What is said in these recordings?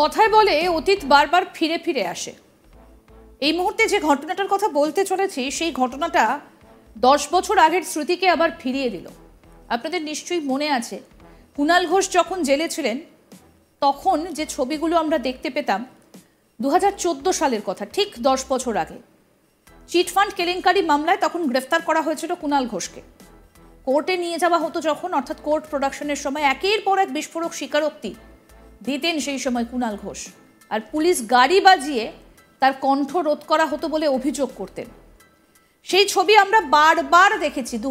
কথায় বলে অতীত বারবার ফিরে ফিরে আসে এই মুহূর্তে যে ঘটনাটার কথা বলতে চলেছি সেই ঘটনাটা দশ বছর আগের স্মৃতিকে আবার ফিরিয়ে দিল আপনাদের নিশ্চয়ই মনে আছে কুণাল ঘোষ যখন জেলে ছিলেন তখন যে ছবিগুলো আমরা দেখতে পেতাম দু সালের কথা ঠিক দশ বছর আগে চিটফান্ড কেলেঙ্কারি মামলায় তখন গ্রেফতার করা হয়েছিল কুণাল ঘোষকে কোর্টে নিয়ে যাওয়া হতো যখন অর্থাৎ কোর্ট প্রোডাকশনের সময় একের পর এক বিস্ফোরক স্বীকারোক্তি দিতেন সেই সময় কুণাল ঘোষ আর পুলিশ গাড়ি বাজিয়ে তার কণ্ঠ রোধ করা হতো বলে অভিযোগ করতেন সেই ছবি আমরা বারবার দেখেছি দু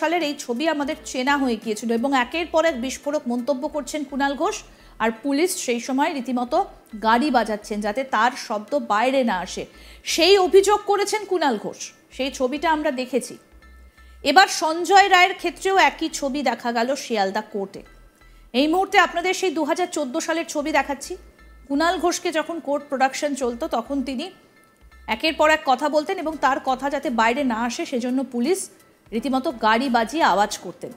সালের এই ছবি আমাদের চেনা হয়ে গিয়েছিল এবং একের পর এক বিস্ফোরক মন্তব্য করছেন কুণাল ঘোষ আর পুলিশ সেই সময় রীতিমতো গাড়ি বাজাচ্ছেন যাতে তার শব্দ বাইরে না আসে সেই অভিযোগ করেছেন কুণাল ঘোষ সেই ছবিটা আমরা দেখেছি এবার সঞ্জয় রায়ের ক্ষেত্রেও একই ছবি দেখা গেল শিয়ালদা কোর্টে এই মুহূর্তে আপনাদের সেই দু সালের ছবি দেখাচ্ছি কুনাল ঘোষকে যখন কোর্ট প্রোডাকশন চলতো তখন তিনি একের পর এক কথা বলতেন এবং তার কথা যাতে বাইরে না আসে সেজন্য পুলিশ রীতিমতো গাড়ি বাজিয়ে আওয়াজ করতেন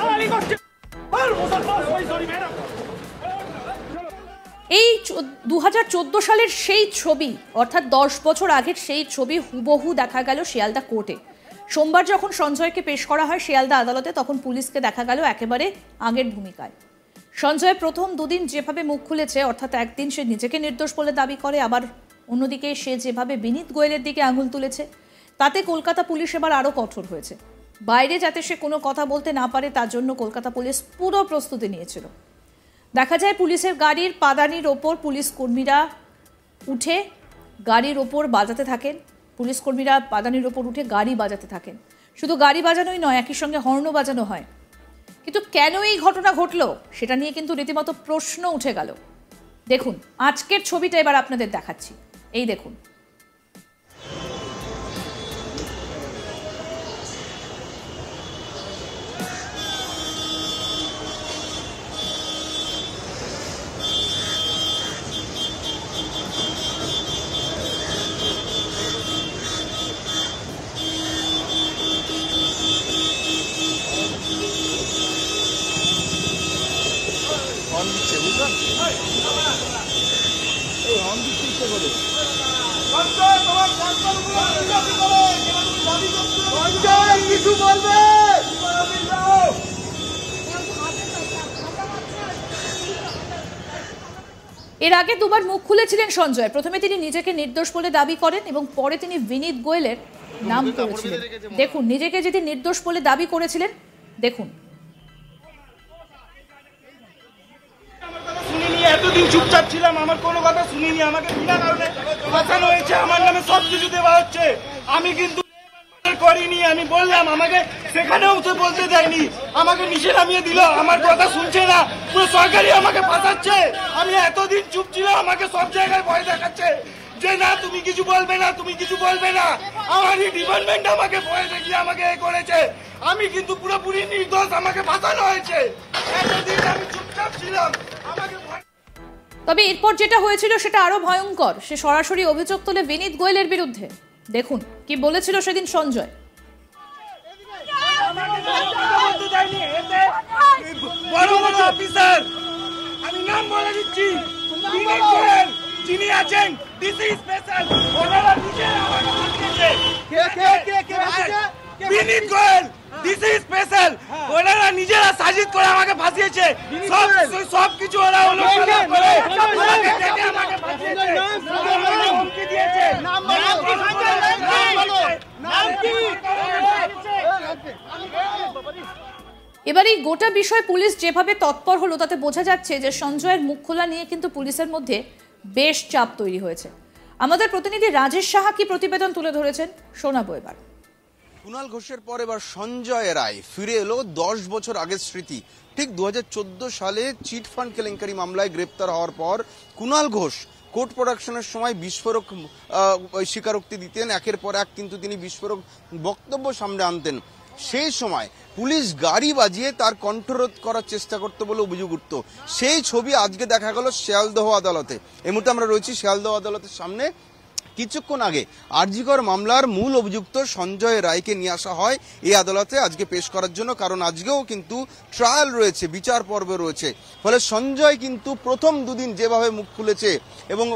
দালালি করছে এই দু সালের সেই ছবি অর্থাৎ দশ বছর আগের সেই ছবি হুবহু দেখা গেল শিয়ালদা কোর্টে সোমবার যখন সঞ্জয়কে পেশ করা হয় শিয়ালদা আদালতে তখন পুলিশকে দেখা গেল একেবারে আগের ভূমিকায় সঞ্জয় প্রথম দুদিন যেভাবে মুখ খুলেছে অর্থাৎ একদিন সে নিজেকে নির্দোষ বলে দাবি করে আবার অন্যদিকে সে যেভাবে বিনীত গোয়েলের দিকে আঙুল তুলেছে তাতে কলকাতা পুলিশ এবার আরও কঠোর হয়েছে বাইরে যাতে সে কোনো কথা বলতে না পারে তার জন্য কলকাতা পুলিশ পুরো প্রস্তুতি নিয়েছিল দেখা যায় পুলিশের গাড়ির পাদানির ওপর পুলিশ কর্মীরা উঠে গাড়ির ওপর বাজাতে থাকেন পুলিশ কর্মীরা পাদানির ওপর উঠে গাড়ি বাজাতে থাকেন শুধু গাড়ি বাজানোই নয় একই সঙ্গে হর্ন বাজানো হয় কিন্তু কেন এই ঘটনা ঘটলো সেটা নিয়ে কিন্তু রীতিমতো প্রশ্ন উঠে গেল দেখুন আজকের ছবিটা এবার আপনাদের দেখাচ্ছি এই দেখুন এর আগে দুবার মুখ খুলেছিলেন সঞ্জয় প্রথমে তিনি নিজেকে নির্দোষ বলে দাবি করেন এবং পরে তিনি বিনীত গোয়েলের নাম করেছিলেন দেখুন নিজেকে যদি নির্দোষ বলে দাবি করেছিলেন দেখুন এতদিন চুপচাপ ছিলাম আমার কোনো কথা শুনিনি আমাকে বিনা কারণে হয়েছে আমার নামে সব কিছু দেওয়া হচ্ছে আমি কিন্তু করিনি আমি বললাম আমাকে সেখানেও তো বলতে দেয়নি আমাকে নিচে নামিয়ে দিল আমার কথা শুনছে না পুরো সরকারি আমাকে ফাঁসাচ্ছে আমি এতদিন চুপ ছিল আমাকে সব জায়গায় ভয় দেখাচ্ছে যে না তুমি কিছু বলবে না তুমি কিছু বলবে না আমার এই ডিপার্টমেন্ট আমাকে ভয় দেখিয়ে আমাকে এ করেছে আমি কিন্তু পুরোপুরি নির্দোষ আমাকে ফাঁসানো হয়েছে এতদিন আমি চুপচাপ ছিলাম আমাকে তবে এরপর যেটা হয়েছিল সেটা আরো ভয়ঙ্কর সে সরাসরি অভিযোগ তোলে বিনীত গোয়েলের বিরুদ্ধে দেখুন কি বলেছিল সেদিন সঞ্জয় আমি নাম গোয়েল দিস ইজ স্পেশাল ওনারা নিজেরা সাজিদ করে আমাকে ফাঁসিয়েছে সব সব কিছু ওরা হলো এবার এই গোটা বিষয়ে পুলিশ যেভাবে তৎপর হলো তাতে বোঝা যাচ্ছে যে সঞ্জয়ের মুখ খোলা নিয়ে কিন্তু পুলিশের মধ্যে বেশ চাপ তৈরি হয়েছে আমাদের প্রতিনিধি রাজেশ সাহা কি প্রতিবেদন তুলে ধরেছেন শোনাবো এবার কুণাল ঘোষের পর এবার সঞ্জয় রায় ফিরে এলো দশ বছর আগের স্মৃতি ঠিক দু সালে চিট ফান্ড কেলেঙ্কারি মামলায় গ্রেপ্তার হওয়ার পর কুণাল ঘোষ কোর্ট প্রোডাকশনের সময় বিস্ফোরক স্বীকারোক্তি দিতেন একের পর এক কিন্তু তিনি বিস্ফোরক বক্তব্য সামনে আনতেন সেই সময় পুলিশ গাড়ি বাজিয়ে তার কণ্ঠরোধ করার চেষ্টা করতে বলে অভিযোগ উঠত সেই ছবি আজকে দেখা গেল শিয়ালদহ আদালতে এই মুহূর্তে আমরা রয়েছি শিয়ালদহ আদালতের সামনে কিছুক্ষণ আগে আরজিকর মামলার মূল অভিযুক্ত সঞ্জয় রায়কে নিয়ে আসা হয় এই আদালতে আজকে পেশ করার জন্য কারণ আজকেও কিন্তু ট্রায়াল রয়েছে বিচার পর্ব রয়েছে ফলে সঞ্জয় কিন্তু প্রথম দুদিন যেভাবে মুখ খুলেছে এবং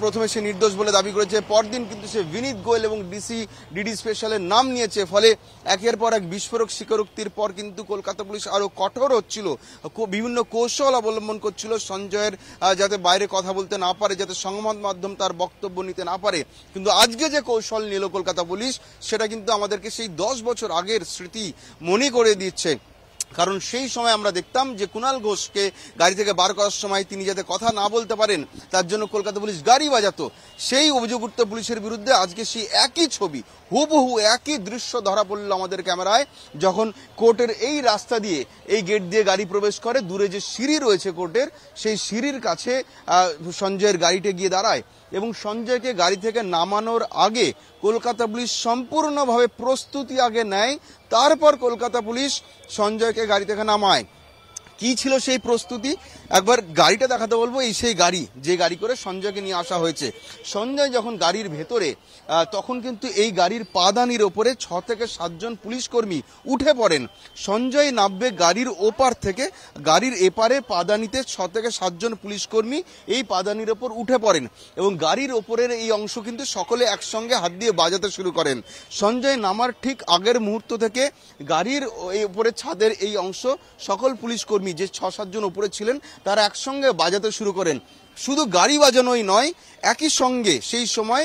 প্রথমে সে নির্দোষ বলে দাবি করেছে পরদিন কিন্তু সে বিনীত গোয়েল এবং ডিসি ডিডি স্পেশালের নাম নিয়েছে ফলে একের পর এক বিস্ফোরক স্বীকারোক্তির পর কিন্তু কলকাতা পুলিশ আরও কঠোর হচ্ছিল বিভিন্ন কৌশল অবলম্বন করছিল সঞ্জয়ের যাতে বাইরে কথা বলতে না পারে যাতে সংবাদ মাধ্যম তার বক্তব্য নিতে না পারে পারে কিন্তু আজকে যে কৌশল নিল কলকাতা পুলিশ সেটা কিন্তু আমাদেরকে সেই দশ বছর আগের স্মৃতি মনে করে দিচ্ছে কারণ সেই সময় আমরা দেখতাম যে কুনাল ঘোষকে গাড়ি থেকে বার করার সময় তিনি যাতে কথা না বলতে পারেন তার জন্য কলকাতা পুলিশ গাড়ি বাজাতো সেই অভিযোগ উঠতে পুলিশের বিরুদ্ধে আজকে সেই একই ছবি হুবহু একই দৃশ্য ধরা পড়লো আমাদের ক্যামেরায় যখন কোর্টের এই রাস্তা দিয়ে এই গেট দিয়ে গাড়ি প্রবেশ করে দূরে যে সিঁড়ি রয়েছে কোর্টের সেই সিঁড়ির কাছে সঞ্জয়ের গাড়িটা গিয়ে দাঁড়ায় এবং সঞ্জয়কে গাড়ি থেকে নামানোর আগে কলকাতা পুলিশ সম্পূর্ণভাবে প্রস্তুতি আগে নেয় তারপর কলকাতা পুলিশ সঞ্জয়কে গাড়ি থেকে নামায় কি ছিল সেই প্রস্তুতি একবার গাড়িটা দেখাতে বলবো এই সেই গাড়ি যে গাড়ি করে সঞ্জয়কে নিয়ে আসা হয়েছে সঞ্জয় যখন গাড়ির ভেতরে তখন কিন্তু এই গাড়ির পাদানির ওপরে ছ থেকে সাতজন পুলিশ কর্মী উঠে পড়েন সঞ্জয় নামবে গাড়ির ওপার থেকে গাড়ির এপারে পাদানিতে ছ থেকে সাতজন পুলিশ কর্মী এই পাদানির ওপর উঠে পড়েন এবং গাড়ির ওপরের এই অংশ কিন্তু সকলে একসঙ্গে হাত দিয়ে বাজাতে শুরু করেন সঞ্জয় নামার ঠিক আগের মুহূর্ত থেকে গাড়ির এই উপরে ছাদের এই অংশ সকল পুলিশ কর্মী যে ছ সাতজন ওপরে ছিলেন তারা একসঙ্গে বাজাতে শুরু করেন শুধু গাড়ি বাজানোই নয় একই সঙ্গে সেই সময়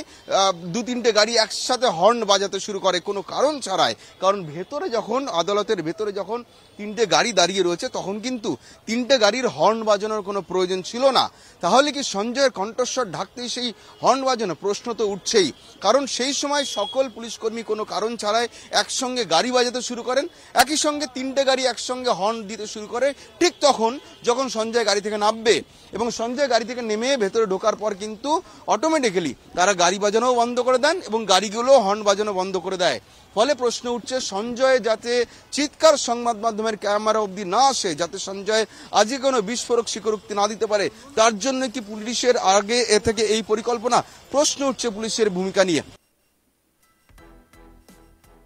দু তিনটে গাড়ি একসাথে হর্ন বাজাতে শুরু করে কোনো কারণ ছাড়াই কারণ ভেতরে যখন আদালতের ভেতরে যখন তিনটে গাড়ি দাঁড়িয়ে রয়েছে তখন কিন্তু তিনটে গাড়ির হর্ন বাজানোর কোনো প্রয়োজন ছিল না তাহলে কি সঞ্জয়ের কণ্ঠস্বর ঢাকতেই সেই হর্ন বাজানো প্রশ্ন তো উঠছেই কারণ সেই সময় সকল পুলিশকর্মী কোনো কারণ ছাড়াই একসঙ্গে গাড়ি বাজাতে শুরু করেন একই সঙ্গে তিনটে গাড়ি একসঙ্গে হর্ন দিতে শুরু করে ঠিক তখন যখন সঞ্জয় গাড়ি থেকে নামবে এবং সঞ্জয় গাড়ি থেকে নেমে ভেতরে ঢোকার পর কিন্তু অটোমেটিক্যালি তারা গাড়ি বাজানো বন্ধ করে দেন এবং গাড়িগুলো হর্ন বাজানো বন্ধ করে দেয় ফলে প্রশ্ন উঠছে সঞ্জয় যাতে চিৎকার সংবাদ মাধ্যমের ক্যামেরা অবধি না আসে যাতে সঞ্জয় আজই কোনো বিস্ফোরক স্বীকারোক্তি না দিতে পারে তার জন্য কি পুলিশের আগে এ থেকে এই পরিকল্পনা প্রশ্ন উঠছে পুলিশের ভূমিকা নিয়ে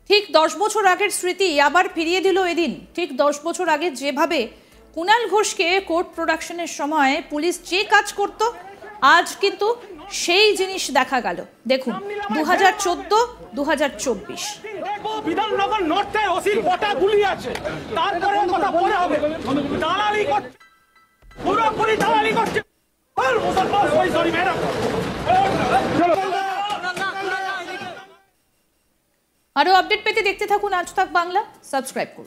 ঠিক দশ বছর আগের স্মৃতি আবার ফিরিয়ে দিল এদিন ঠিক দশ বছর আগে যেভাবে কুনাল ঘোষকে কোর্ট প্রোডাকশনের সময় পুলিশ যে কাজ করত আজ কিন্তু সেই জিনিস দেখা গেল দেখুন দু হাজার চোদ্দ দু হাজার চব্বিশ আরো আপডেট পেতে দেখতে থাকুন আজ তাক বাংলা সাবস্ক্রাইব করুন